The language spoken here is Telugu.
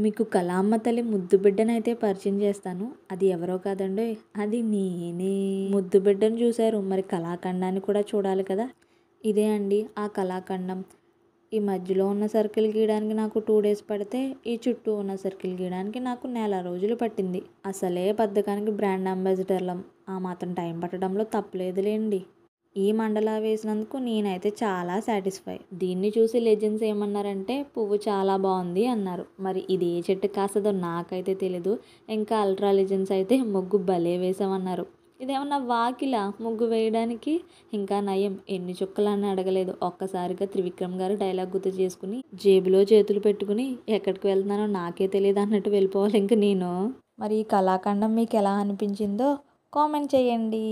మీకు కళామ్మ తల్లి ముద్దు బిడ్డనైతే పరిచయం చేస్తాను అది ఎవరో కాదండి అది నేనే ముద్దు బిడ్డను చూశారు మరి కళాఖండాన్ని కూడా చూడాలి కదా ఇదే అండి ఆ కళాఖండం ఈ మధ్యలో ఉన్న సర్కిల్ గీయడానికి నాకు టూ డేస్ పడితే ఈ చుట్టూ ఉన్న సర్కిల్ గీయడానికి నాకు నెల రోజులు పట్టింది అసలే బద్దకానికి బ్రాండ్ అంబాసిడర్లం ఆ మాత్రం టైం పట్టడంలో తప్పలేదులేండి ఈ మండలా వేసినందుకు నేనైతే చాలా సాటిస్ఫై దీన్ని చూసి లెజెండ్స్ ఏమన్నారంటే పువ్వు చాలా బాగుంది అన్నారు మరి ఇది ఏ చెట్టు కాస్తుందో నాకైతే తెలీదు ఇంకా అల్ట్రా లెజెండ్స్ అయితే ముగ్గు భలే వేసామన్నారు ఇదేమన్నా వాకిలా ముగ్గు వేయడానికి ఇంకా నయం ఎన్ని చుక్కలని అడగలేదు ఒక్కసారిగా త్రివిక్రమ్ గారు డైలాగ్ గుర్తు చేసుకుని జేబులో చేతులు పెట్టుకుని ఎక్కడికి వెళ్తున్నానో నాకే తెలియదు అన్నట్టు వెళ్ళిపోవాలి ఇంక నేను మరి ఈ కళాఖండం మీకు ఎలా అనిపించిందో కామెంట్ చేయండి